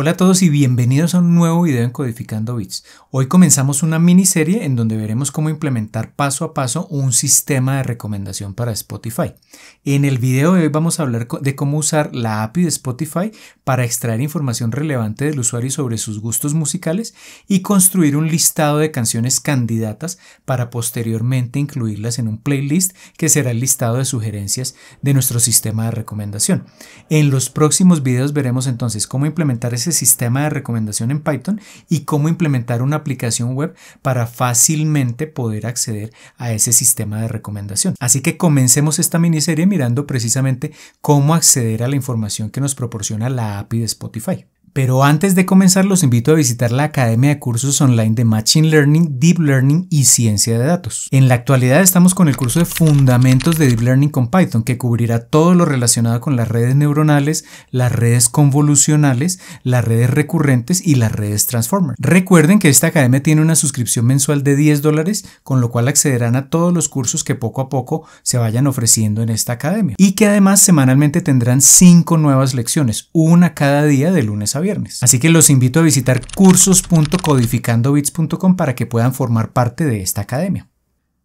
Hola a todos y bienvenidos a un nuevo video en Codificando Bits. Hoy comenzamos una miniserie en donde veremos cómo implementar paso a paso un sistema de recomendación para Spotify. En el video de hoy vamos a hablar de cómo usar la API de Spotify para extraer información relevante del usuario sobre sus gustos musicales y construir un listado de canciones candidatas para posteriormente incluirlas en un playlist que será el listado de sugerencias de nuestro sistema de recomendación. En los próximos videos veremos entonces cómo implementar ese sistema de recomendación en Python y cómo implementar una aplicación web para fácilmente poder acceder a ese sistema de recomendación. Así que comencemos esta miniserie mirando precisamente cómo acceder a la información que nos proporciona la API de Spotify. Pero antes de comenzar los invito a visitar la Academia de Cursos Online de Machine Learning, Deep Learning y Ciencia de Datos. En la actualidad estamos con el curso de Fundamentos de Deep Learning con Python que cubrirá todo lo relacionado con las redes neuronales, las redes convolucionales, las redes recurrentes y las redes transformer. Recuerden que esta academia tiene una suscripción mensual de 10 dólares con lo cual accederán a todos los cursos que poco a poco se vayan ofreciendo en esta academia y que además semanalmente tendrán 5 nuevas lecciones, una cada día de lunes a viernes. Así que los invito a visitar cursos.codificandobits.com para que puedan formar parte de esta academia.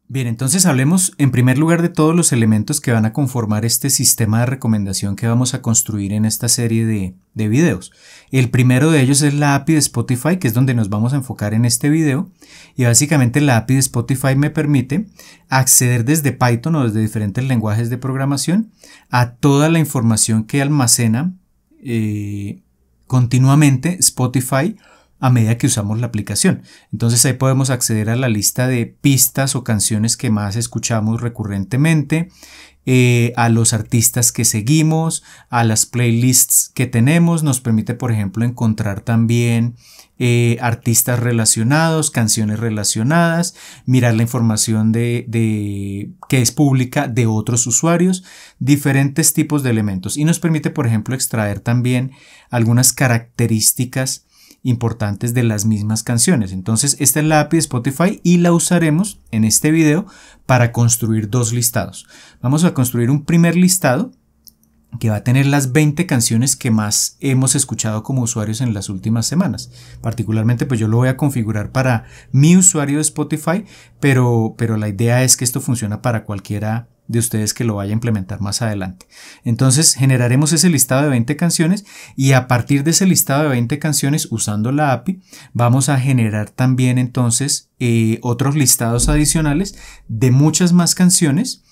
Bien, entonces hablemos en primer lugar de todos los elementos que van a conformar este sistema de recomendación que vamos a construir en esta serie de, videos. El primero de ellos es la API de Spotify, que es donde nos vamos a enfocar en este video. Y básicamente la API de Spotify me permite acceder desde Python o desde diferentes lenguajes de programación a toda la información que almacena eh, continuamente Spotify a medida que usamos la aplicación. Entonces ahí podemos acceder a la lista de pistas o canciones que más escuchamos recurrentemente eh, a los artistas que seguimos, a las playlists que tenemos. Nos permite, por ejemplo, encontrar también eh, artistas relacionados, canciones relacionadas, mirar la información de, que es pública de otros usuarios, diferentes tipos de elementos. Y nos permite, por ejemplo, extraer también algunas características importantes de las mismas canciones. Entonces, esta es la API de Spotify y la usaremos en este video para construir dos listados. Vamos a construir un primer listado que va a tener las 20 canciones que más hemos escuchado como usuarios en las últimas semanas. Particularmente, pues yo lo voy a configurar para mi usuario de Spotify, pero, pero la idea es que esto funciona para cualquiera de ustedes que lo vaya a implementar más adelante. Entonces generaremos ese listado de 20 canciones y a partir de ese listado de 20 canciones usando la API vamos a generar también entonces eh, otros listados adicionales de muchas más canciones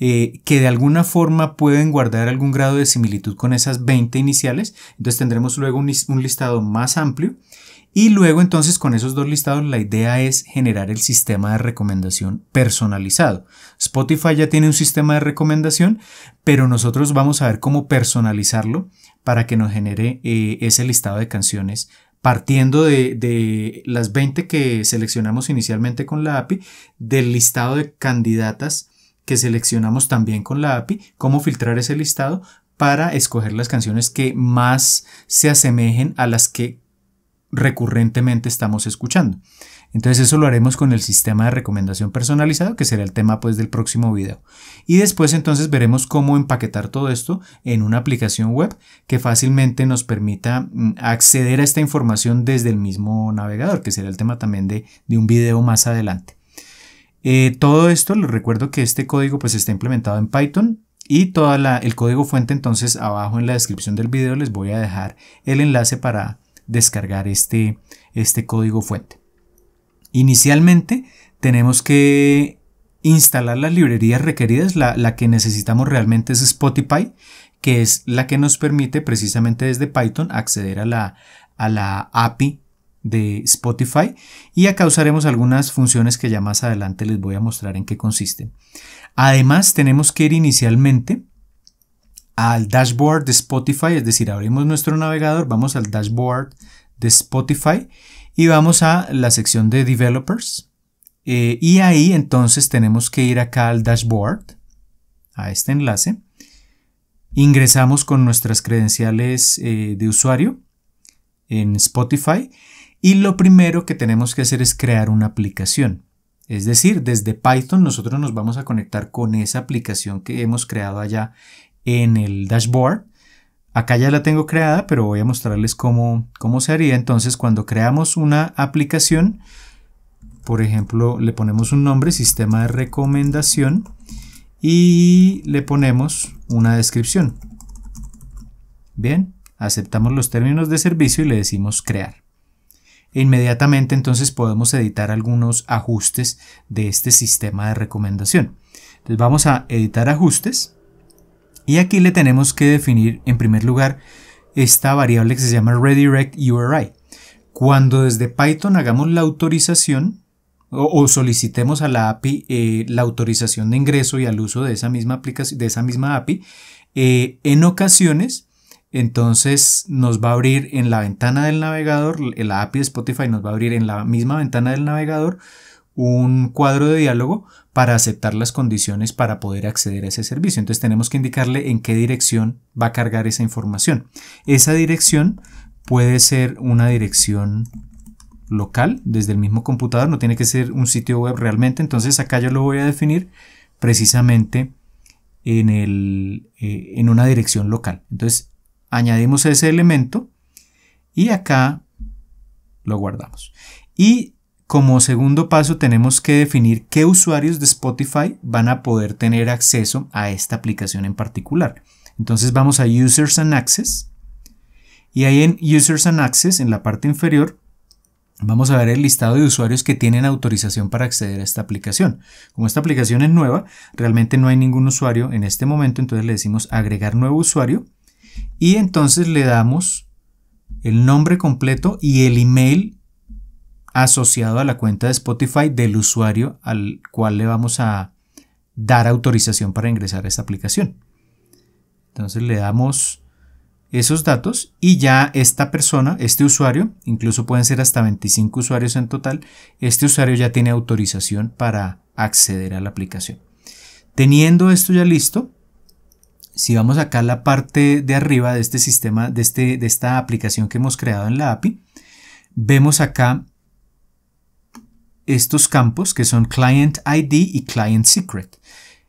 eh, que de alguna forma pueden guardar algún grado de similitud con esas 20 iniciales. Entonces tendremos luego un listado más amplio y luego entonces con esos dos listados la idea es generar el sistema de recomendación personalizado. Spotify ya tiene un sistema de recomendación, pero nosotros vamos a ver cómo personalizarlo para que nos genere eh, ese listado de canciones partiendo de, de, las 20 que seleccionamos inicialmente con la API, del listado de candidatas que seleccionamos también con la API, cómo filtrar ese listado para escoger las canciones que más se asemejen a las que recurrentemente estamos escuchando. Entonces eso lo haremos con el sistema de recomendación personalizado, que será el tema pues del próximo video. Y después entonces veremos cómo empaquetar todo esto en una aplicación web que fácilmente nos permita mm, acceder a esta información desde el mismo navegador, que será el tema también de, un video más adelante. Eh, todo esto, les recuerdo que este código pues está implementado en Python, y la el código fuente entonces abajo en la descripción del video les voy a dejar el enlace para descargar este, este código fuente. Inicialmente tenemos que instalar las librerías requeridas. La, que necesitamos realmente es Spotify, que es la que nos permite precisamente desde Python acceder a la, a la API de Spotify y acá usaremos algunas funciones que ya más adelante les voy a mostrar en qué consisten. Además tenemos que ir inicialmente al dashboard de Spotify, es decir, abrimos nuestro navegador, vamos al dashboard de Spotify y vamos a la sección de developers. Eh, y ahí entonces tenemos que ir acá al dashboard, a este enlace. Ingresamos con nuestras credenciales eh, de usuario en Spotify y lo primero que tenemos que hacer es crear una aplicación. Es decir, desde Python nosotros nos vamos a conectar con esa aplicación que hemos creado allá en el dashboard. Acá ya la tengo creada, pero voy a mostrarles cómo, cómo se haría. Entonces, cuando creamos una aplicación, por ejemplo, le ponemos un nombre, sistema de recomendación, y le ponemos una descripción. Bien, aceptamos los términos de servicio y le decimos crear. Inmediatamente entonces podemos editar algunos ajustes de este sistema de recomendación. Entonces vamos a editar ajustes y aquí le tenemos que definir en primer lugar esta variable que se llama redirect URI. Cuando desde Python hagamos la autorización o, solicitemos a la API eh, la autorización de ingreso y al uso de esa misma, aplicación, de esa misma API, eh, en ocasiones entonces nos va a abrir en la ventana del navegador, la API de Spotify nos va a abrir en la misma ventana del navegador un cuadro de diálogo para aceptar las condiciones para poder acceder a ese servicio. Entonces tenemos que indicarle en qué dirección va a cargar esa información. Esa dirección puede ser una dirección local desde el mismo computador, no tiene que ser un sitio web realmente. Entonces acá yo lo voy a definir precisamente en, el, eh, en una dirección local. Entonces añadimos ese elemento y acá lo guardamos. Y como segundo paso tenemos que definir qué usuarios de Spotify van a poder tener acceso a esta aplicación en particular. Entonces vamos a Users and Access y ahí en Users and Access en la parte inferior vamos a ver el listado de usuarios que tienen autorización para acceder a esta aplicación. Como esta aplicación es nueva, realmente no hay ningún usuario en este momento, entonces le decimos agregar nuevo usuario y entonces le damos el nombre completo y el email asociado a la cuenta de Spotify del usuario al cual le vamos a dar autorización para ingresar a esta aplicación. Entonces le damos esos datos y ya esta persona, este usuario, incluso pueden ser hasta 25 usuarios en total, este usuario ya tiene autorización para acceder a la aplicación. Teniendo esto ya listo, si vamos acá a la parte de arriba de este sistema, de, este, de esta aplicación que hemos creado en la API, vemos acá estos campos que son Client ID y Client Secret.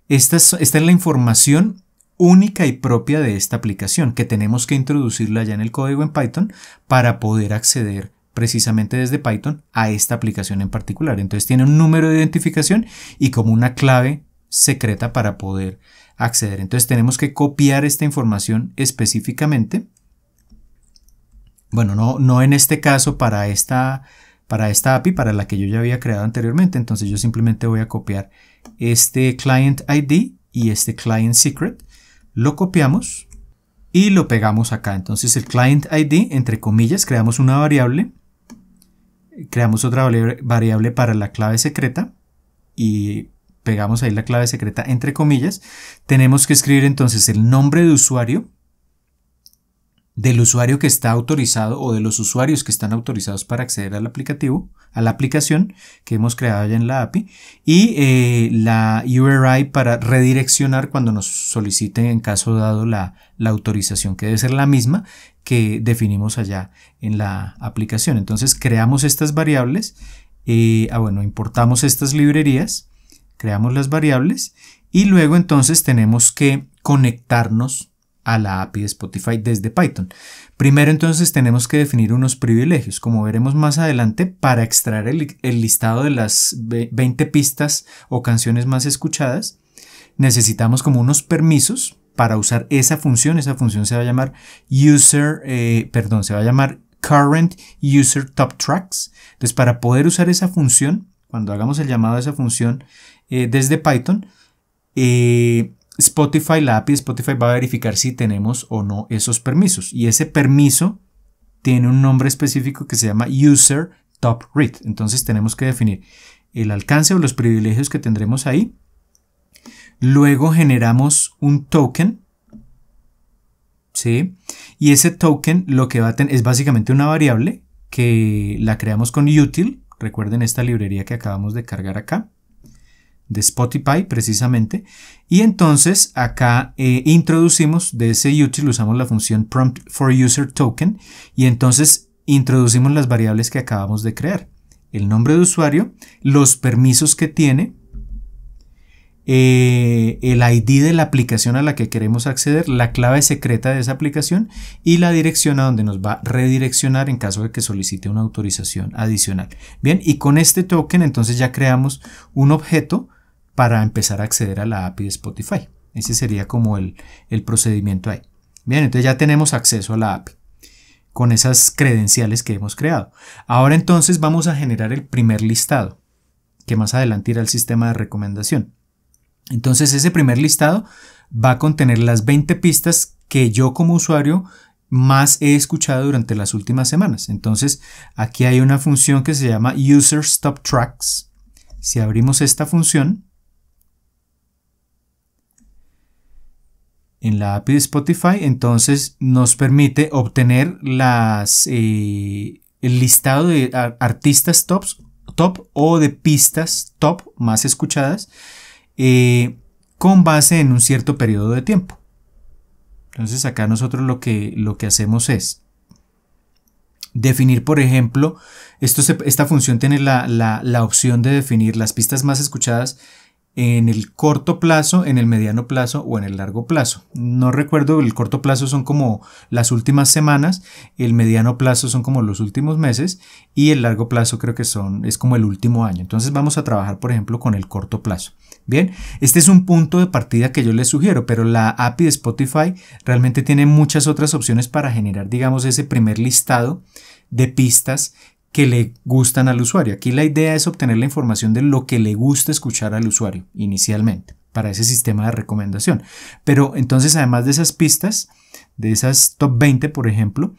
Esta es, esta la información única y propia de esta aplicación que tenemos que introducirla ya en el código en Python para poder acceder precisamente desde Python a esta aplicación en particular. Entonces tiene un número de identificación y como una clave secreta para poder acceder. Entonces tenemos que copiar esta información específicamente. Bueno, no, no en este caso para esta para esta API para la que yo ya había creado anteriormente. Entonces yo simplemente voy a copiar este client ID y este client secret. Lo copiamos y lo pegamos acá. Entonces el client ID, entre comillas, creamos una variable. Creamos otra variable para la clave secreta y pegamos ahí la clave secreta entre comillas. Tenemos que escribir entonces el nombre de usuario del usuario que está autorizado o de los usuarios que están autorizados para acceder al aplicativo, a la aplicación que hemos creado ya en la API y eh, la URI para redireccionar cuando nos soliciten en caso dado la, autorización, que debe ser la misma que definimos allá en la aplicación. Entonces creamos estas variables, eh, ah, bueno, importamos estas librerías, creamos las variables y luego entonces tenemos que conectarnos a la API de Spotify desde Python. Primero entonces tenemos que definir unos privilegios, como veremos más adelante, para extraer el, listado de las 20 pistas o canciones más escuchadas. Necesitamos como unos permisos para usar esa función. Esa función se va a llamar user, eh, perdón, se va a llamar current user top tracks. Entonces, para poder usar esa función, cuando hagamos el llamado a esa función eh, desde Python, eh, Spotify, la API de Spotify va a verificar si tenemos o no esos permisos. Y ese permiso tiene un nombre específico que se llama User Top Read. Entonces tenemos que definir el alcance o los privilegios que tendremos ahí. Luego generamos un token. Y ese token lo que va a tener es básicamente una variable que la creamos con util. Recuerden esta librería que acabamos de cargar acá de Spotify precisamente. Y entonces acá eh, introducimos de ese util, usamos la función prompt for user token y entonces introducimos las variables que acabamos de crear. El nombre de usuario, los permisos que tiene, eh, el ID de la aplicación a la que queremos acceder, la clave secreta de esa aplicación y la dirección a donde nos va a redireccionar en caso de que solicite una autorización adicional. Bien, y con este token entonces ya creamos un objeto para empezar a acceder a la API de Spotify. Ese sería como el, procedimiento ahí. Bien, entonces ya tenemos acceso a la API con esas credenciales que hemos creado. Ahora entonces vamos a generar el primer listado, que más adelante irá al sistema de recomendación. Entonces ese primer listado va a contener las 20 pistas que yo como usuario más he escuchado durante las últimas semanas. Entonces aquí hay una función que se llama User Stop Tracks. Si abrimos esta función, en la API de Spotify, entonces nos permite obtener las, eh, el listado de artistas tops, top o de pistas top más escuchadas eh, con base en un cierto periodo de tiempo. Entonces acá nosotros lo que, lo que hacemos es definir, por ejemplo, esto esta función tiene la, la opción de definir las pistas más escuchadas en el corto plazo, en el mediano plazo o en el largo plazo. No recuerdo, el corto plazo son como las últimas semanas, el mediano plazo son como los últimos meses y el largo plazo creo que son es como el último año. Entonces vamos a trabajar, por ejemplo, con el corto plazo. Bien, este es un punto de partida que yo les sugiero, pero la API de Spotify realmente tiene muchas otras opciones para generar, digamos, ese primer listado de pistas que le gustan al usuario. Aquí la idea es obtener la información de lo que le gusta escuchar al usuario inicialmente para ese sistema de recomendación. Pero entonces, además de esas pistas, de esas top 20, por ejemplo,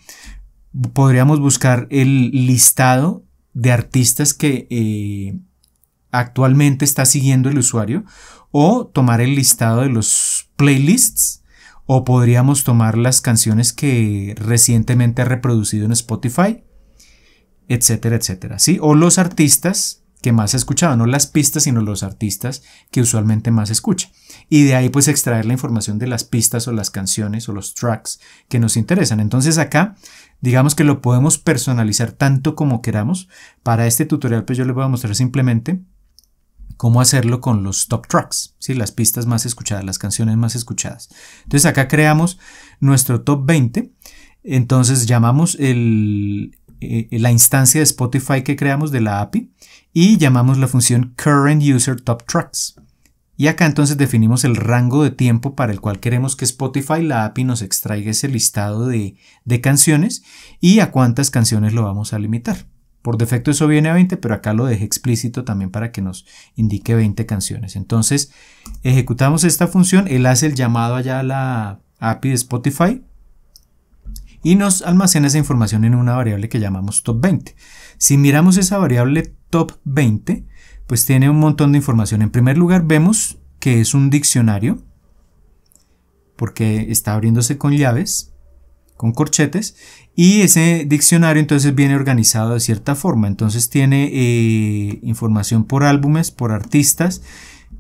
podríamos buscar el listado de artistas que eh, actualmente está siguiendo el usuario o tomar el listado de los playlists o podríamos tomar las canciones que recientemente ha reproducido en Spotify etcétera, etcétera. ¿sí? O los artistas que más se escuchaban, no las pistas, sino los artistas que usualmente más escucha. Y de ahí pues extraer la información de las pistas o las canciones o los tracks que nos interesan. Entonces acá digamos que lo podemos personalizar tanto como queramos. Para este tutorial pues yo les voy a mostrar simplemente cómo hacerlo con los top tracks, ¿sí? las pistas más escuchadas, las canciones más escuchadas. Entonces acá creamos nuestro top 20, entonces llamamos el, eh, eh, la instancia de Spotify que creamos de la API y llamamos la función Current User Top Tracks. Y acá entonces definimos el rango de tiempo para el cual queremos que Spotify, la API, nos extraiga ese listado de, canciones y a cuántas canciones lo vamos a limitar. Por defecto eso viene a 20, pero acá lo dejé explícito también para que nos indique 20 canciones. Entonces, ejecutamos esta función, él hace el llamado allá a la API de Spotify, y nos almacena esa información en una variable que llamamos top 20. Si miramos esa variable top 20, pues tiene un montón de información. En primer lugar, vemos que es un diccionario, porque está abriéndose con llaves, con corchetes, y ese diccionario entonces viene organizado de cierta forma. Entonces tiene eh, información por álbumes, por artistas,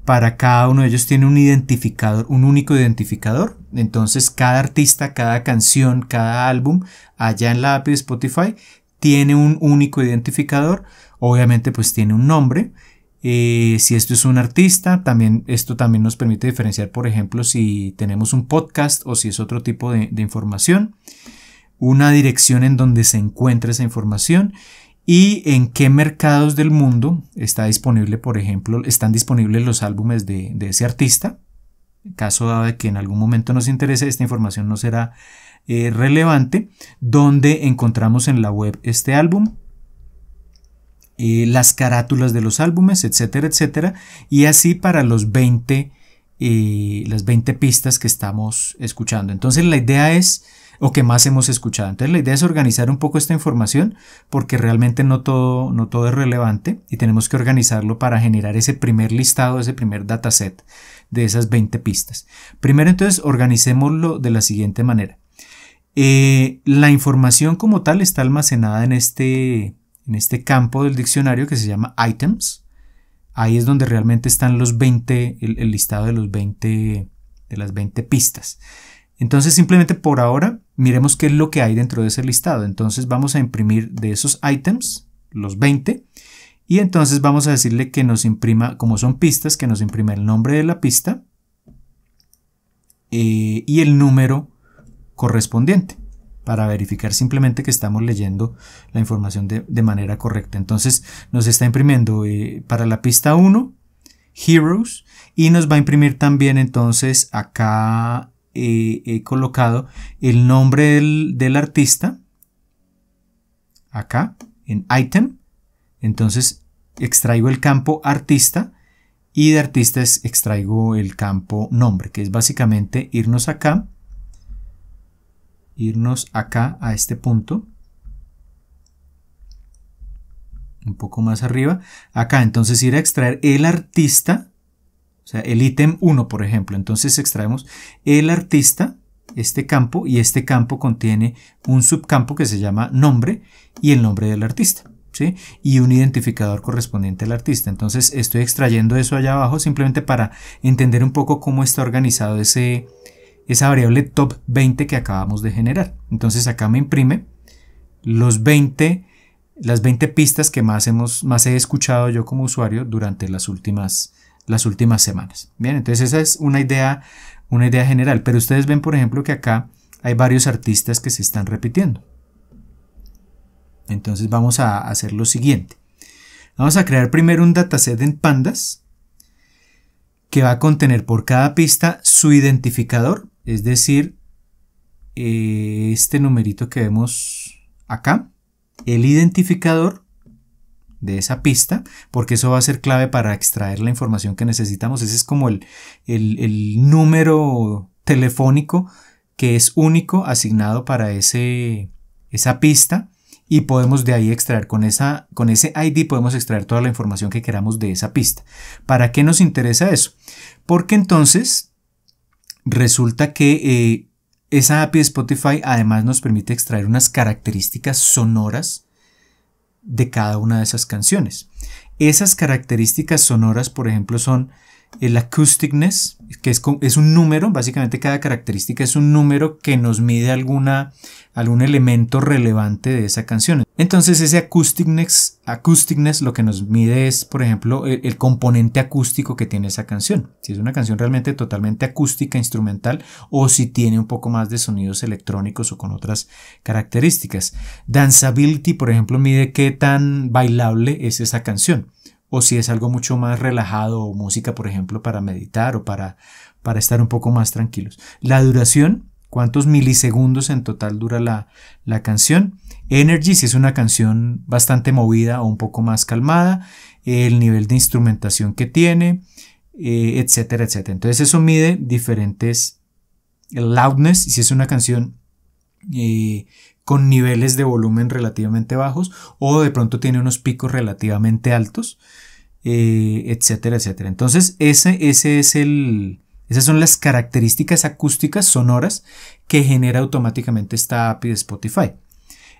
para cada uno de ellos tiene un identificador, un único identificador. Entonces cada artista, cada canción, cada álbum allá en la API de Spotify tiene un único identificador. Obviamente pues tiene un nombre. Eh, si esto es un artista, también esto también nos permite diferenciar, por ejemplo, si tenemos un podcast o si es otro tipo de información, una dirección en donde se encuentra esa información y en qué mercados del mundo está disponible, por ejemplo, están disponibles los álbumes de, ese artista. caso de que en algún momento nos interese, esta información no será eh, relevante. Donde encontramos en la web este álbum, eh, las carátulas de los álbumes, etcétera, etcétera. Y así para los 20, eh, las 20 pistas que estamos escuchando. Entonces la idea es o que más hemos escuchado. Entonces la idea es organizar un poco esta información porque realmente no todo, no todo es relevante y tenemos que organizarlo para generar ese primer listado, ese primer dataset de esas 20 pistas. Primero entonces organicémoslo de la siguiente manera. Eh, la información como tal está almacenada en este, en este campo del diccionario que se llama items. Ahí es donde realmente están los 20, el, el listado de los 20, de las 20 pistas. Entonces simplemente por ahora miremos qué es lo que hay dentro de ese listado. Entonces vamos a imprimir de esos items, los 20, y entonces vamos a decirle que nos imprima, como son pistas, que nos imprima el nombre de la pista eh, y el número correspondiente para verificar simplemente que estamos leyendo la información de, manera correcta. Entonces nos está imprimiendo eh, para la pista 1, Heroes, y nos va a imprimir también entonces acá eh, he colocado el nombre del, del artista acá en item. Entonces extraigo el campo artista y de artistas extraigo el campo nombre, que es básicamente irnos acá, irnos acá a este punto, un poco más arriba, acá entonces ir a extraer el artista o sea, el ítem 1, por ejemplo. Entonces extraemos el artista, este campo, y este campo contiene un subcampo que se llama nombre y el nombre del artista. ¿Sí? y un identificador correspondiente al artista. Entonces estoy extrayendo eso allá abajo simplemente para entender un poco cómo está organizado ese, esa variable top 20 que acabamos de generar. Entonces acá me imprime los 20, las 20 pistas que más, hemos, más he escuchado yo como usuario durante las últimas las últimas semanas. Bien, entonces esa es una idea, una idea general. Pero ustedes ven, por ejemplo, que acá hay varios artistas que se están repitiendo. Entonces vamos a hacer lo siguiente. Vamos a crear primero un dataset en pandas que va a contener por cada pista su identificador, es decir, eh, este numerito que vemos acá, el identificador de esa pista, porque eso va a ser clave para extraer la información que necesitamos. Ese es como el, número telefónico que es único asignado para ese, esa pista y podemos de ahí extraer con, esa, con ese ID podemos extraer toda la información que queramos de esa pista. ¿Para qué nos interesa eso? Porque entonces resulta que eh, esa API de Spotify además nos permite extraer unas características sonoras de cada una de esas canciones. Esas características sonoras, por ejemplo, son el acousticness, que es, es, un número, básicamente cada característica es un número que nos mide alguna, algún elemento relevante de esa canción. Entonces ese acousticness, lo que nos mide es, por ejemplo, el, componente acústico que tiene esa canción. Si es una canción realmente totalmente acústica, instrumental, o si tiene un poco más de sonidos electrónicos o con otras características. Danceability, por ejemplo, mide qué tan bailable es esa canción. O si es algo mucho más relajado o música, por ejemplo, para meditar o para, para estar un poco más tranquilos. La duración, cuántos milisegundos en total dura la canción Energy es una canción bastante movida o un poco más calmada, el nivel de instrumentación que tiene, eh, etcétera, etcétera. Entonces eso mide diferentes loudness, si es una canción eh, con niveles de volumen relativamente bajos o de pronto tiene unos picos relativamente altos, eh, etcétera, etcétera. Entonces ese, ese es el, esas son las características acústicas sonoras que genera automáticamente esta API de Spotify.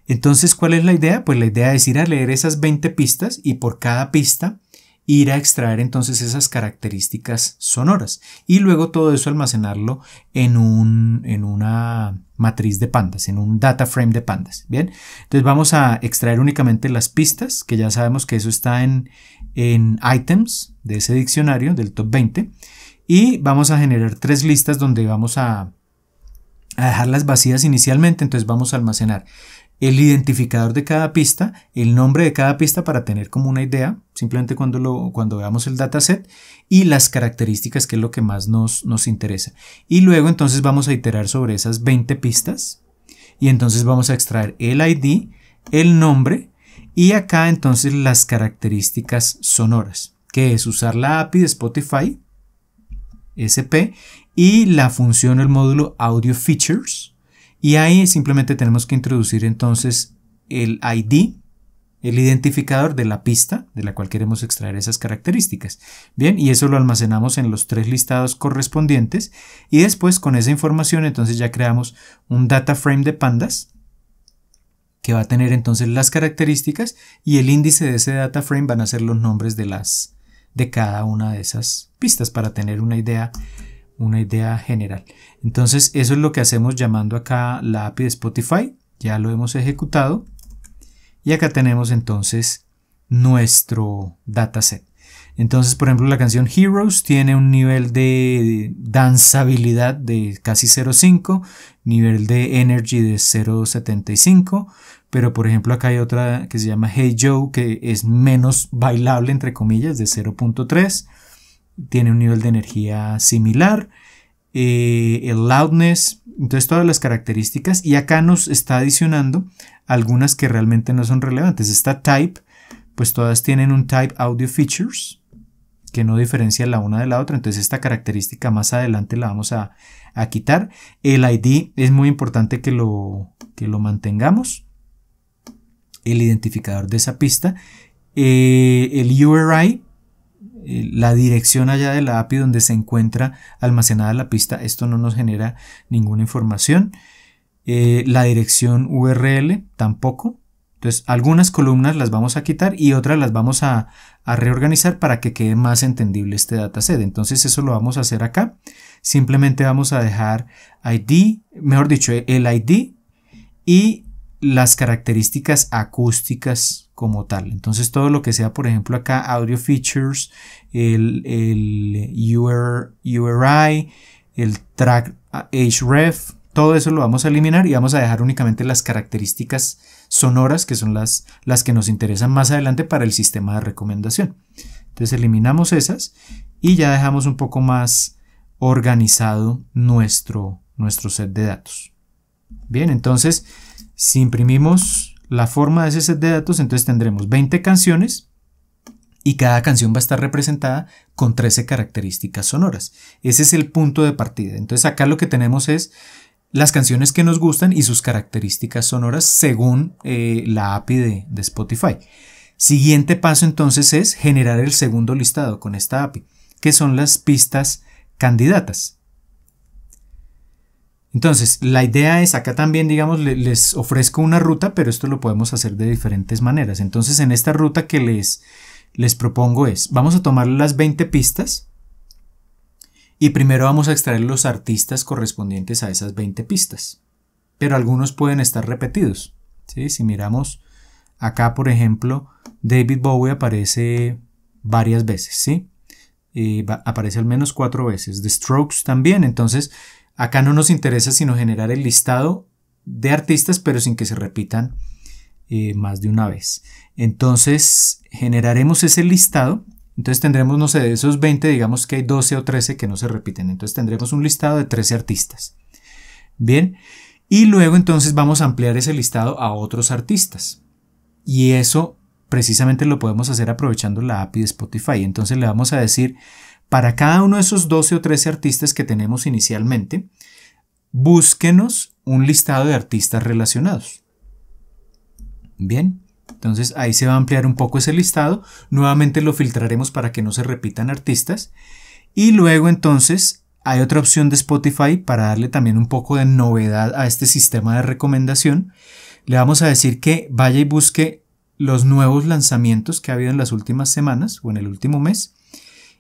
Entonces, ¿cuál es la idea? Pues la idea es ir a leer esas 20 pistas y por cada pista ir a extraer entonces esas características sonoras y luego todo eso almacenarlo en, un, en una matriz de pandas, en un data frame de pandas. Bien, entonces vamos a extraer únicamente las pistas, que ya sabemos que eso está en, en items de ese diccionario del top 20 y vamos a generar tres listas donde vamos a, a dejarlas vacías inicialmente, entonces vamos a almacenar el identificador de cada pista, el nombre de cada pista para tener como una idea, simplemente cuando, lo, cuando veamos el dataset, y las características, que es lo que más nos, nos interesa. Y luego entonces vamos a iterar sobre esas 20 pistas, y entonces vamos a extraer el ID, el nombre, y acá entonces las características sonoras, que es usar la API de Spotify, SP, y la función, el módulo Audio Features, y ahí simplemente tenemos que introducir entonces el ID, el identificador de la pista de la cual queremos extraer esas características. Bien, y eso lo almacenamos en los tres listados correspondientes y después con esa información entonces ya creamos un data frame de pandas que va a tener entonces las características y el índice de ese data frame van a ser los nombres de las de cada una de esas pistas para tener una idea una idea general. Entonces eso es lo que hacemos llamando acá la API de Spotify. Ya lo hemos ejecutado. Y acá tenemos entonces nuestro dataset. Entonces, por ejemplo, la canción Heroes tiene un nivel de danzabilidad de casi 0.5, nivel de energy de 0.75, pero por ejemplo acá hay otra que se llama Hey Joe que es menos bailable entre comillas de 0.3 tiene un nivel de energía similar, eh, el loudness, entonces todas las características y acá nos está adicionando algunas que realmente no son relevantes. Esta type, pues todas tienen un type audio features que no diferencia la una de la otra, entonces esta característica más adelante la vamos a, a quitar. El ID es muy importante que lo, que lo mantengamos, el identificador de esa pista. Eh, el URI eh, la dirección allá de la API donde se encuentra almacenada la pista, esto no nos genera ninguna información. Eh, la dirección URL tampoco. Entonces, algunas columnas las vamos a quitar y otras las vamos a, a reorganizar para que quede más entendible este dataset. Entonces, eso lo vamos a hacer acá. Simplemente vamos a dejar ID, mejor dicho, el ID y las características acústicas como tal. Entonces todo lo que sea, por ejemplo, acá Audio Features, el, el eh, URI, el Track ah, href, todo eso lo vamos a eliminar y vamos a dejar únicamente las características sonoras que son las, las que nos interesan más adelante para el sistema de recomendación. Entonces eliminamos esas y ya dejamos un poco más organizado nuestro, nuestro set de datos. Bien, entonces si imprimimos la forma de ese set de datos, entonces tendremos 20 canciones y cada canción va a estar representada con 13 características sonoras. Ese es el punto de partida. Entonces acá lo que tenemos es las canciones que nos gustan y sus características sonoras según eh, la API de Spotify. Siguiente paso entonces es generar el segundo listado con esta API, que son las pistas candidatas. Entonces, la idea es, acá también, digamos, les ofrezco una ruta, pero esto lo podemos hacer de diferentes maneras. Entonces, en esta ruta que les, les propongo es, vamos a tomar las 20 pistas y primero vamos a extraer los artistas correspondientes a esas 20 pistas. Pero algunos pueden estar repetidos. ¿sí? Si miramos acá, por ejemplo, David Bowie aparece varias veces, ¿sí? aparece al menos cuatro veces. The Strokes también. Entonces, Acá no nos interesa sino generar el listado de artistas, pero sin que se repitan eh, más de una vez. Entonces generaremos ese listado. Entonces tendremos, no sé, de esos 20, digamos que hay 12 o 13 que no se repiten. Entonces tendremos un listado de 13 artistas. Bien. Y luego entonces vamos a ampliar ese listado a otros artistas. Y eso precisamente lo podemos hacer aprovechando la API de Spotify. Entonces le vamos a decir para cada uno de esos 12 o 13 artistas que tenemos inicialmente, búsquenos un listado de artistas relacionados. Bien, entonces ahí se va a ampliar un poco ese listado. Nuevamente lo filtraremos para que no se repitan artistas. Y luego entonces hay otra opción de Spotify para darle también un poco de novedad a este sistema de recomendación. Le vamos a decir que vaya y busque los nuevos lanzamientos que ha habido en las últimas semanas o en el último mes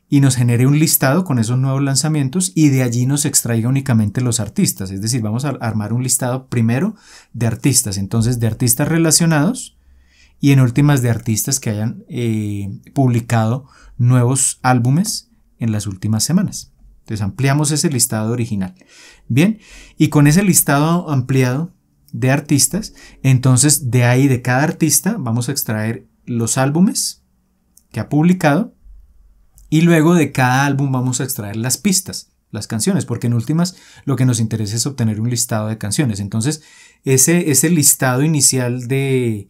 y nos genere un listado con esos nuevos lanzamientos y de allí nos extraiga únicamente los artistas. Es decir, vamos a armar un listado primero de artistas, entonces de artistas relacionados y en últimas de artistas que hayan eh, publicado nuevos álbumes en las últimas semanas. Entonces ampliamos ese listado original. Bien, y con ese listado ampliado de artistas, entonces de ahí de cada artista vamos a extraer los álbumes que ha publicado y luego de cada álbum vamos a extraer las pistas, las canciones, porque en últimas lo que nos interesa es obtener un listado de canciones. Entonces, ese, ese listado inicial de,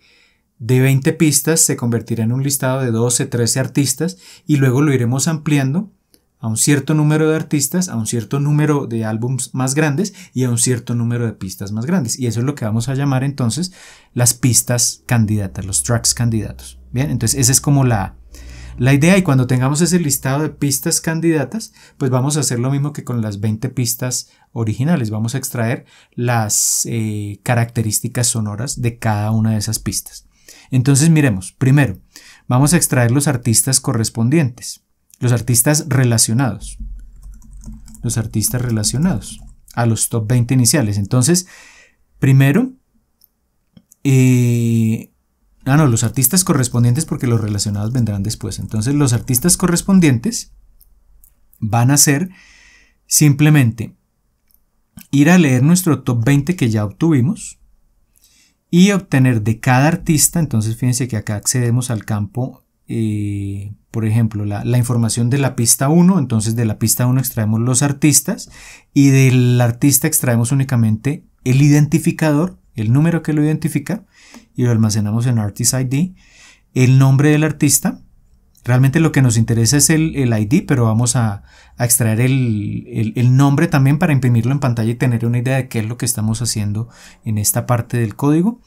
de 20 pistas se convertirá en un listado de 12, 13 artistas y luego lo iremos ampliando a un cierto número de artistas, a un cierto número de álbums más grandes y a un cierto número de pistas más grandes. Y eso es lo que vamos a llamar entonces las pistas candidatas, los tracks candidatos. Bien, entonces esa es como la, la idea y cuando tengamos ese listado de pistas candidatas, pues vamos a hacer lo mismo que con las 20 pistas originales. Vamos a extraer las eh, características sonoras de cada una de esas pistas. Entonces miremos, primero, vamos a extraer los artistas correspondientes, los artistas relacionados, los artistas relacionados a los top 20 iniciales. Entonces, primero, eh, Ah, no, los artistas correspondientes porque los relacionados vendrán después. Entonces los artistas correspondientes van a ser simplemente ir a leer nuestro top 20 que ya obtuvimos y obtener de cada artista, entonces fíjense que acá accedemos al campo, eh, por ejemplo, la, la, información de la pista 1, entonces de la pista 1 extraemos los artistas y del artista extraemos únicamente el identificador el número que lo identifica y lo almacenamos en Artist ID, el nombre del artista. Realmente lo que nos interesa es el, ID, pero vamos a, extraer el, el, nombre también para imprimirlo en pantalla y tener una idea de qué es lo que estamos haciendo en esta parte del código.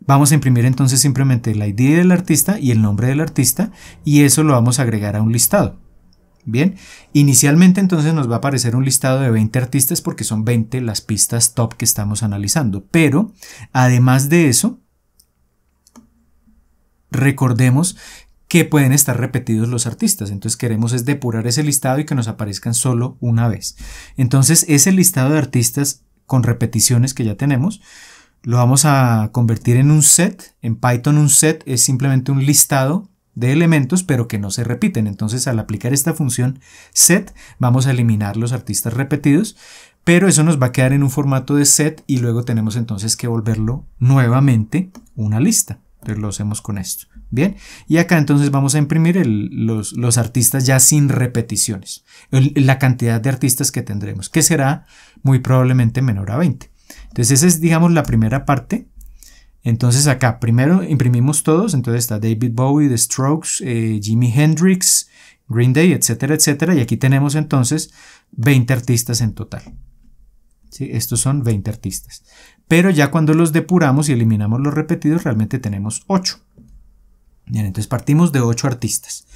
Vamos a imprimir entonces simplemente el ID del artista y el nombre del artista y eso lo vamos a agregar a un listado. Bien, inicialmente entonces nos va a aparecer un listado de 20 artistas porque son 20 las pistas top que estamos analizando. Pero, además de eso, recordemos que pueden estar repetidos los artistas. Entonces queremos es depurar ese listado y que nos aparezcan solo una vez. Entonces ese listado de artistas con repeticiones que ya tenemos, lo vamos a convertir en un set. En Python un set es simplemente un listado de elementos, pero que no se repiten. Entonces, al aplicar esta función set, vamos a eliminar los artistas repetidos, pero eso nos va a quedar en un formato de set y luego tenemos entonces que volverlo nuevamente una lista. Entonces, lo hacemos con esto. Bien, y acá entonces vamos a imprimir los, artistas ya sin repeticiones, la cantidad de artistas que tendremos, que será muy probablemente menor a 20. Entonces, esa es, digamos, la primera parte entonces acá primero imprimimos todos, entonces está David Bowie, The Strokes, eh, Jimi Hendrix, Green Day, etcétera, etcétera. Y aquí tenemos entonces 20 artistas en total. Estos son 20 artistas. Pero ya cuando los depuramos y eliminamos los repetidos, realmente tenemos 8. Bien, entonces partimos de 8 artistas.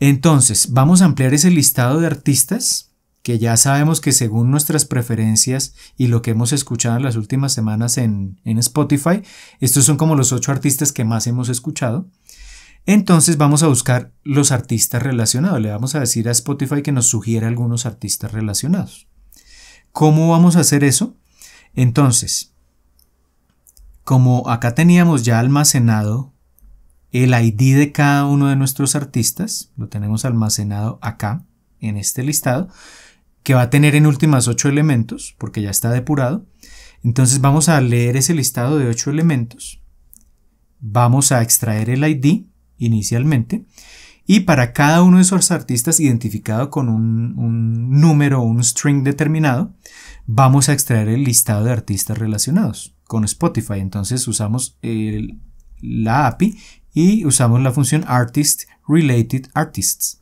Entonces, vamos a ampliar ese listado de artistas que ya sabemos que según nuestras preferencias y lo que hemos escuchado en las últimas semanas en, en Spotify, estos son como los ocho artistas que más hemos escuchado. Entonces vamos a buscar los artistas relacionados. Le vamos a decir a Spotify que nos sugiere algunos artistas relacionados. ¿Cómo vamos a hacer eso? Entonces, como acá teníamos ya almacenado el ID de cada uno de nuestros artistas, lo tenemos almacenado acá en este listado, que va a tener en últimas ocho elementos, porque ya está depurado. Entonces vamos a leer ese listado de ocho elementos. Vamos a extraer el ID inicialmente. Y para cada uno de esos artistas identificado con un, número o un string determinado, vamos a extraer el listado de artistas relacionados con Spotify. Entonces usamos la API y usamos la función artist related artists.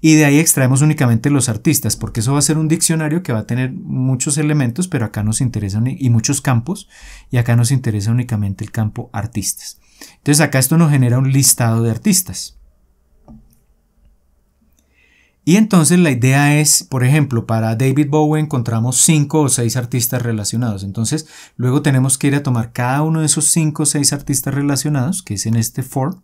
Y de ahí extraemos únicamente los artistas, porque eso va a ser un diccionario que va a tener muchos elementos, pero acá nos interesan y muchos campos, y acá nos interesa únicamente el campo artistas. Entonces acá esto nos genera un listado de artistas. Y entonces la idea es, por ejemplo, para David Bowie encontramos cinco o seis artistas relacionados. Entonces, luego tenemos que ir a tomar cada uno de esos cinco o seis artistas relacionados, que es en este form,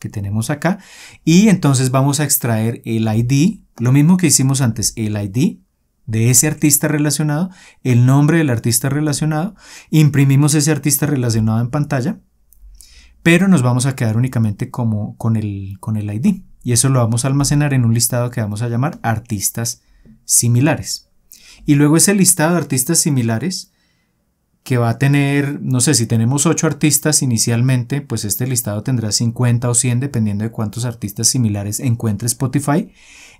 que tenemos acá. Y entonces vamos a extraer el ID, lo mismo que hicimos antes, el ID de ese artista relacionado, el nombre del artista relacionado, imprimimos ese artista relacionado en pantalla, pero nos vamos a quedar únicamente como con el, con el ID. Y eso lo vamos a almacenar en un listado que vamos a llamar artistas similares. Y luego ese listado de artistas similares que va a tener, no sé, si tenemos 8 artistas inicialmente, pues este listado tendrá 50 o 100 dependiendo de cuántos artistas similares encuentre Spotify.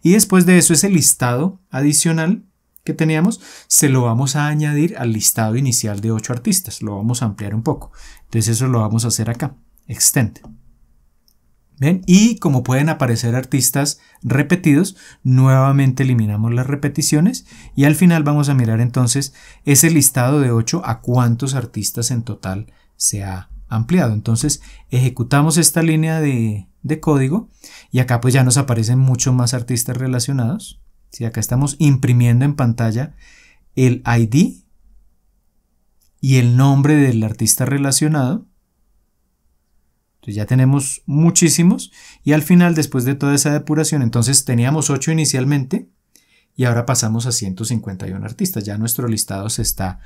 Y después de eso, ese listado adicional que teníamos, se lo vamos a añadir al listado inicial de 8 artistas. Lo vamos a ampliar un poco. Entonces eso lo vamos a hacer acá. Extend. Y como pueden aparecer artistas repetidos, nuevamente eliminamos las repeticiones y al final vamos a mirar entonces ese listado de 8 a cuántos artistas en total se ha ampliado. Entonces ejecutamos esta línea de, código y acá pues ya nos aparecen muchos más artistas relacionados. Si acá estamos imprimiendo en pantalla el ID y el nombre del artista relacionado entonces ya tenemos muchísimos y al final, después de toda esa depuración, entonces teníamos 8 inicialmente y ahora pasamos a 151 artistas. Ya nuestro listado se está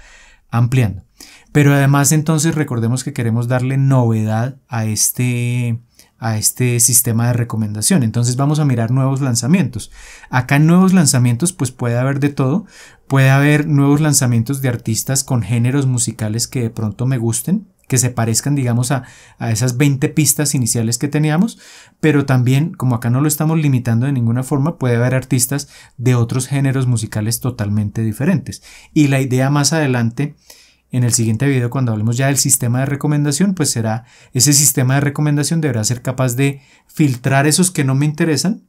ampliando. Pero además entonces recordemos que queremos darle novedad a este, a este sistema de recomendación. Entonces vamos a mirar nuevos lanzamientos. Acá en nuevos lanzamientos pues puede haber de todo. Puede haber nuevos lanzamientos de artistas con géneros musicales que de pronto me gusten que se parezcan, digamos, a, esas 20 pistas iniciales que teníamos, pero también, como acá no lo estamos limitando de ninguna forma, puede haber artistas de otros géneros musicales totalmente diferentes. Y la idea más adelante, en el siguiente video, cuando hablemos ya del sistema de recomendación, pues será, ese sistema de recomendación deberá ser capaz de filtrar esos que no me interesan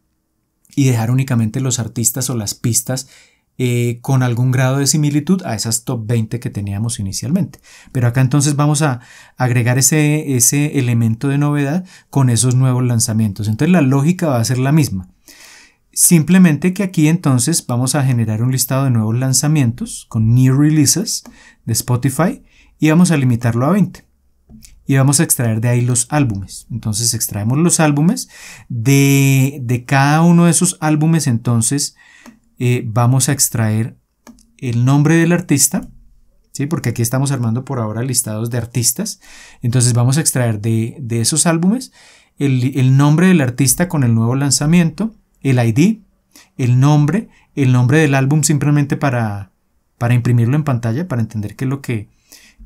y dejar únicamente los artistas o las pistas eh, con algún grado de similitud a esas top 20 que teníamos inicialmente. Pero acá entonces vamos a agregar ese, ese elemento de novedad con esos nuevos lanzamientos. Entonces la lógica va a ser la misma. Simplemente que aquí entonces vamos a generar un listado de nuevos lanzamientos con new releases de Spotify y vamos a limitarlo a 20. Y vamos a extraer de ahí los álbumes. Entonces extraemos los álbumes. De, de cada uno de esos álbumes entonces eh, vamos a extraer el nombre del artista, ¿sí? porque aquí estamos armando por ahora listados de artistas. Entonces vamos a extraer de, esos álbumes el, nombre del artista con el nuevo lanzamiento, el ID, el nombre, el nombre del álbum simplemente para, para imprimirlo en pantalla, para entender qué es lo que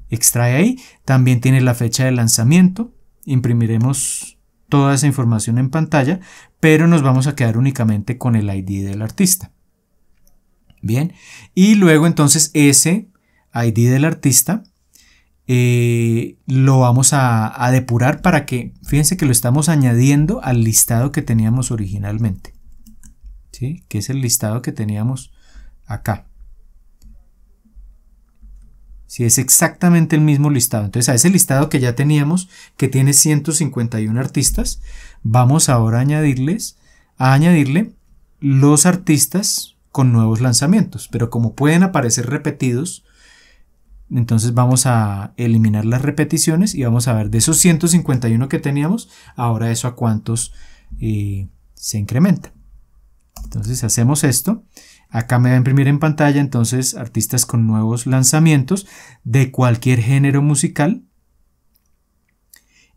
extrae ahí. También tiene la fecha de lanzamiento. Imprimiremos toda esa información en pantalla, pero nos vamos a quedar únicamente con el ID del artista. Bien, y luego entonces ese ID del artista eh, lo vamos a, depurar para que, fíjense que lo estamos añadiendo al listado que teníamos originalmente, ¿sí? que es el listado que teníamos acá. Si es exactamente el mismo listado. Entonces a ese listado que ya teníamos, que tiene 151 artistas, vamos ahora a añadirles, a añadirle los artistas con nuevos lanzamientos, pero como pueden aparecer repetidos, entonces vamos a eliminar las repeticiones y vamos a ver de esos 151 que teníamos, ahora eso a cuántos eh, se incrementa. Entonces hacemos esto. Acá me va a imprimir en pantalla entonces artistas con nuevos lanzamientos de cualquier género musical.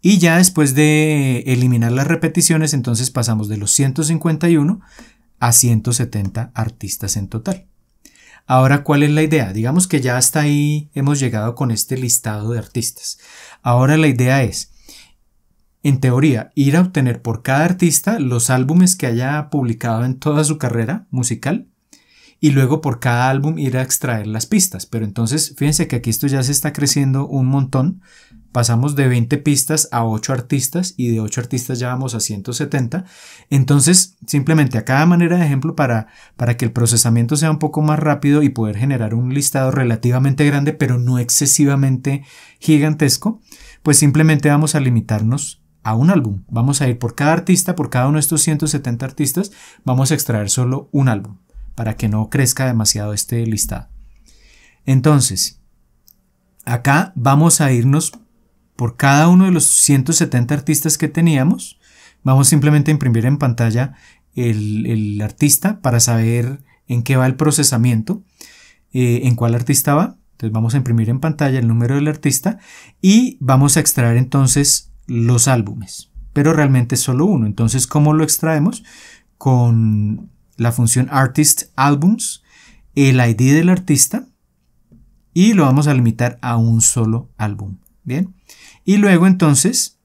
Y ya después de eliminar las repeticiones, entonces pasamos de los 151 a 170 artistas en total. Ahora, ¿cuál es la idea? Digamos que ya hasta ahí hemos llegado con este listado de artistas. Ahora la idea es, en teoría, ir a obtener por cada artista los álbumes que haya publicado en toda su carrera musical y luego por cada álbum ir a extraer las pistas. Pero entonces, fíjense que aquí esto ya se está creciendo un montón. Pasamos de 20 pistas a 8 artistas y de 8 artistas ya vamos a 170. Entonces, simplemente a cada manera de ejemplo para, para que el procesamiento sea un poco más rápido y poder generar un listado relativamente grande, pero no excesivamente gigantesco, pues simplemente vamos a limitarnos a un álbum. Vamos a ir por cada artista, por cada uno de estos 170 artistas, vamos a extraer solo un álbum para que no crezca demasiado este listado. Entonces, acá vamos a irnos por cada uno de los 170 artistas que teníamos, vamos simplemente a imprimir en pantalla el, artista para saber en qué va el procesamiento, eh, en cuál artista va. Entonces vamos a imprimir en pantalla el número del artista y vamos a extraer entonces los álbumes, pero realmente solo uno. Entonces, ¿cómo lo extraemos? Con la función artist albums, el ID del artista y lo vamos a limitar a un solo álbum. Bien. Y luego entonces,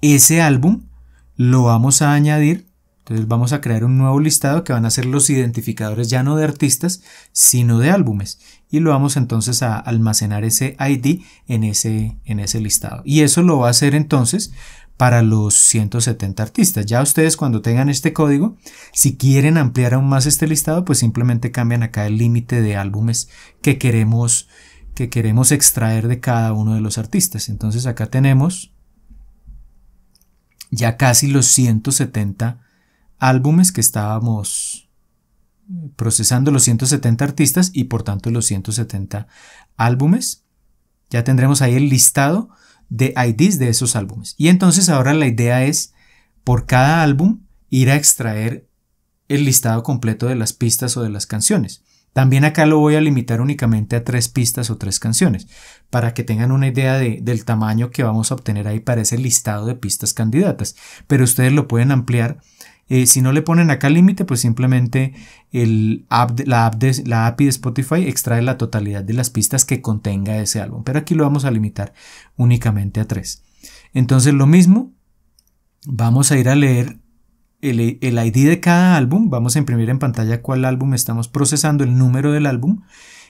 ese álbum lo vamos a añadir. Entonces vamos a crear un nuevo listado que van a ser los identificadores ya no de artistas, sino de álbumes. Y lo vamos entonces a almacenar ese ID en ese, en ese listado. Y eso lo va a hacer entonces para los 170 artistas. Ya ustedes cuando tengan este código, si quieren ampliar aún más este listado, pues simplemente cambian acá el límite de álbumes que queremos que queremos extraer de cada uno de los artistas. Entonces acá tenemos ya casi los 170 álbumes que estábamos procesando, los 170 artistas y por tanto los 170 álbumes. Ya tendremos ahí el listado de IDs de esos álbumes. Y entonces ahora la idea es por cada álbum ir a extraer el listado completo de las pistas o de las canciones. También acá lo voy a limitar únicamente a tres pistas o tres canciones, para que tengan una idea de, del tamaño que vamos a obtener ahí para ese listado de pistas candidatas. Pero ustedes lo pueden ampliar. Eh, si no le ponen acá límite, pues simplemente el la, app la API de Spotify extrae la totalidad de las pistas que contenga ese álbum. Pero aquí lo vamos a limitar únicamente a tres. Entonces lo mismo, vamos a ir a leer el, ID de cada álbum, vamos a imprimir en pantalla cuál álbum estamos procesando, el número del álbum,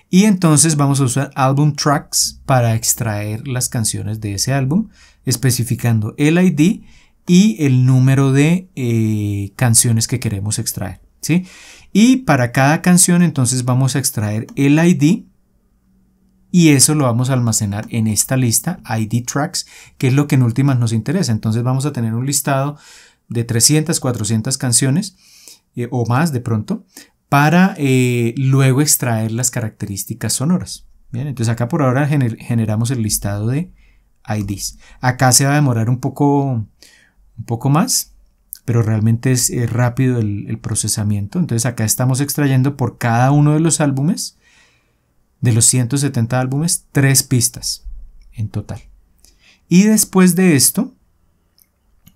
y entonces vamos a usar Album Tracks para extraer las canciones de ese álbum, especificando el ID y el número de eh, canciones que queremos extraer. ¿sí? Y para cada canción entonces vamos a extraer el ID y eso lo vamos a almacenar en esta lista, ID Tracks, que es lo que en últimas nos interesa. Entonces vamos a tener un listado de 300, 400 canciones eh, o más de pronto para eh, luego extraer las características sonoras. Bien, entonces acá por ahora generamos el listado de IDs. Acá se va a demorar un poco, un poco más, pero realmente es rápido el, procesamiento. Entonces acá estamos extrayendo por cada uno de los álbumes, de los 170 álbumes, tres pistas en total. Y después de esto,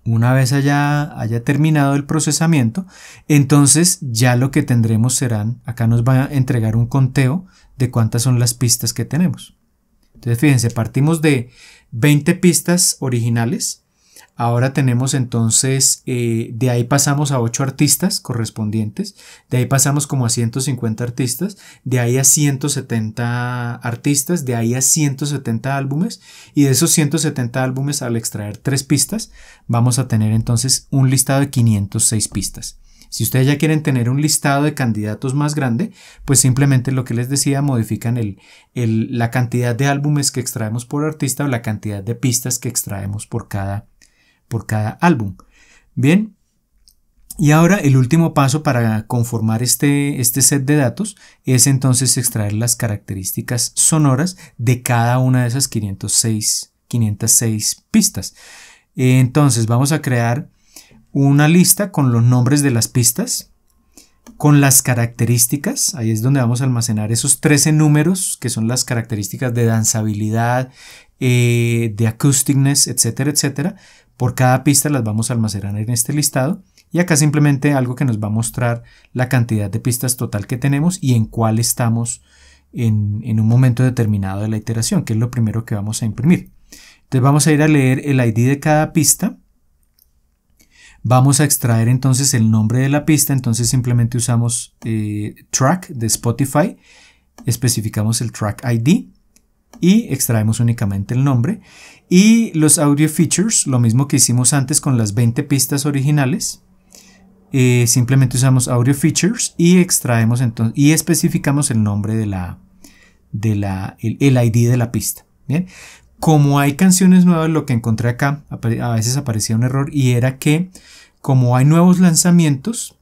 una vez haya, haya terminado el procesamiento, entonces ya lo que tendremos serán, acá nos va a entregar un conteo de cuántas son las pistas que tenemos. Entonces fíjense, partimos de 20 pistas originales, Ahora tenemos entonces, eh, de ahí pasamos a 8 artistas correspondientes, de ahí pasamos como a 150 artistas, de ahí a 170 artistas, de ahí a 170 álbumes y de esos 170 álbumes al extraer 3 pistas vamos a tener entonces un listado de 506 pistas. Si ustedes ya quieren tener un listado de candidatos más grande, pues simplemente lo que les decía, modifican el, la cantidad de álbumes que extraemos por artista o la cantidad de pistas que extraemos por cada artista por cada álbum. Bien, y ahora el último paso para conformar este, este, set de datos es entonces extraer las características sonoras de cada una de esas 506, 506 pistas. Entonces vamos a crear una lista con los nombres de las pistas, con las características, ahí es donde vamos a almacenar esos 13 números que son las características de danzabilidad, eh, de acousticness, etcétera, etcétera. Por cada pista las vamos a almacenar en este listado y acá simplemente algo que nos va a mostrar la cantidad de pistas total que tenemos y en cuál estamos en, un momento determinado de la iteración, que es lo primero que vamos a imprimir. Entonces vamos a ir a leer el ID de cada pista. Vamos a extraer entonces el nombre de la pista, entonces simplemente usamos eh, track de Spotify, especificamos el track ID y extraemos únicamente el nombre. Y los audio features, lo mismo que hicimos antes con las 20 pistas originales. Eh, simplemente usamos audio features y extraemos entonces y especificamos el nombre de la, de la el, el ID de la pista. Bien, como hay canciones nuevas, lo que encontré acá a veces aparecía un error y era que como hay nuevos lanzamientos,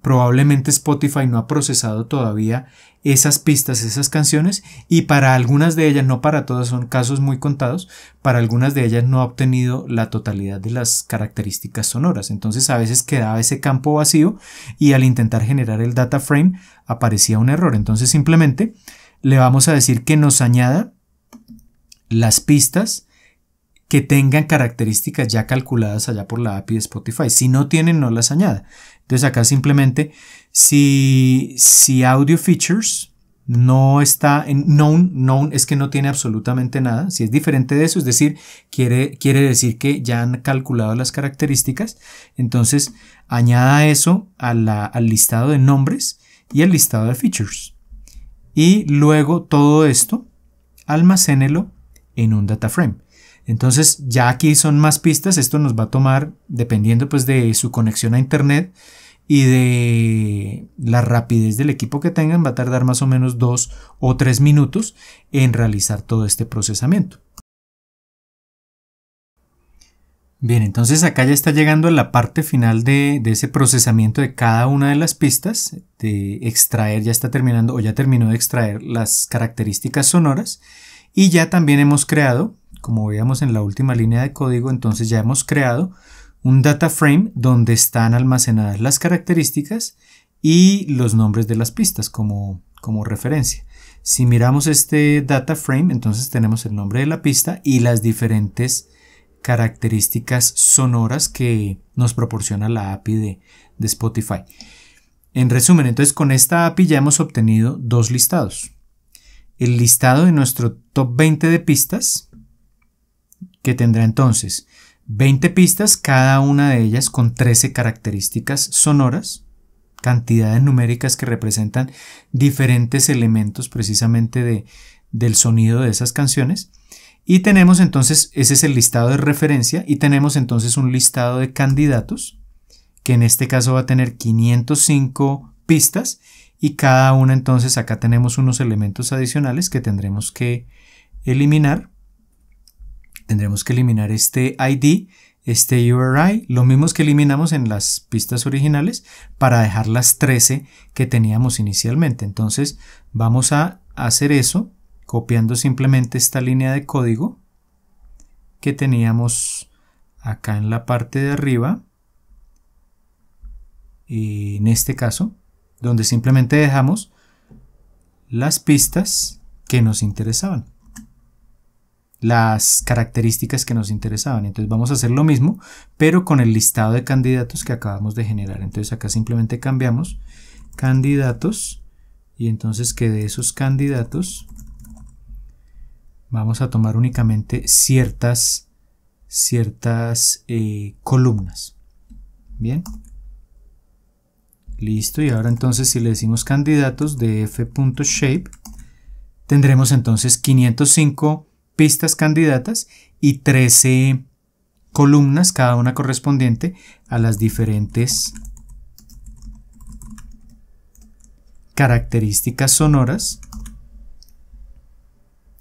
probablemente Spotify no ha procesado todavía esas pistas, esas canciones, y para algunas de ellas, no para todas, son casos muy contados, para algunas de ellas no ha obtenido la totalidad de las características sonoras. Entonces a veces quedaba ese campo vacío y al intentar generar el data frame aparecía un error. Entonces simplemente le vamos a decir que nos añada las pistas que tengan características ya calculadas allá por la API de Spotify. Si no tienen, no las añada. Entonces acá simplemente, si, audio features no está en known, known es que no tiene absolutamente nada. Si es diferente de eso, es decir, quiere, quiere decir que ya han calculado las características. Entonces añada eso a al listado de nombres y al listado de features. Y luego todo esto, almacénelo en un data frame. Entonces ya aquí son más pistas, esto nos va a tomar, dependiendo pues de su conexión a internet y de la rapidez del equipo que tengan, va a tardar más o menos dos o tres minutos en realizar todo este procesamiento. Bien, entonces acá ya está llegando la parte final de, ese procesamiento de cada una de las pistas, de extraer, ya está terminando o ya terminó de extraer las características sonoras y ya también hemos creado como veíamos en la última línea de código, entonces ya hemos creado un data frame donde están almacenadas las características y los nombres de las pistas como, como referencia. Si miramos este data frame, entonces tenemos el nombre de la pista y las diferentes características sonoras que nos proporciona la API de, de Spotify. En resumen, entonces con esta API ya hemos obtenido dos listados. El listado de nuestro top 20 de pistas que tendrá entonces 20 pistas, cada una de ellas con 13 características sonoras, cantidades numéricas que representan diferentes elementos precisamente de, del sonido de esas canciones. Y tenemos entonces, ese es el listado de referencia, y tenemos entonces un listado de candidatos, que en este caso va a tener 505 pistas, y cada una entonces acá tenemos unos elementos adicionales que tendremos que eliminar tendremos que eliminar este ID, este URI, lo mismo que eliminamos en las pistas originales para dejar las 13 que teníamos inicialmente. Entonces vamos a hacer eso copiando simplemente esta línea de código que teníamos acá en la parte de arriba y en este caso donde simplemente dejamos las pistas que nos interesaban las características que nos interesaban. Entonces vamos a hacer lo mismo, pero con el listado de candidatos que acabamos de generar. Entonces acá simplemente cambiamos candidatos y entonces que de esos candidatos vamos a tomar únicamente ciertas, ciertas eh, columnas. Bien. Listo, y ahora entonces si le decimos candidatos de f.shape, tendremos entonces 505 pistas candidatas y 13 columnas, cada una correspondiente a las diferentes características sonoras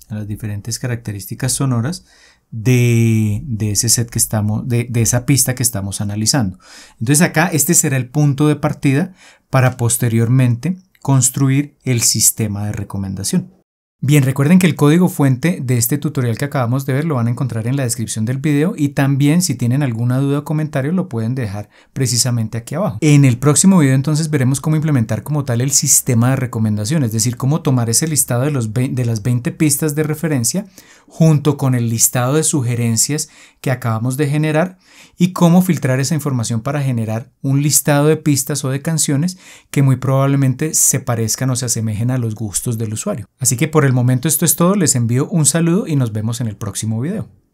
a las diferentes características sonoras de, ese set que estamos, de, esa pista que estamos analizando. Entonces acá este será el punto de partida para posteriormente construir el sistema de recomendación. Bien, recuerden que el código fuente de este tutorial que acabamos de ver lo van a encontrar en la descripción del video y también si tienen alguna duda o comentario lo pueden dejar precisamente aquí abajo. En el próximo video entonces veremos cómo implementar como tal el sistema de recomendación, es decir, cómo tomar ese listado de, los de las 20 pistas de referencia, junto con el listado de sugerencias que acabamos de generar y cómo filtrar esa información para generar un listado de pistas o de canciones que muy probablemente se parezcan o se asemejen a los gustos del usuario. Así que por el momento esto es todo, les envío un saludo y nos vemos en el próximo video.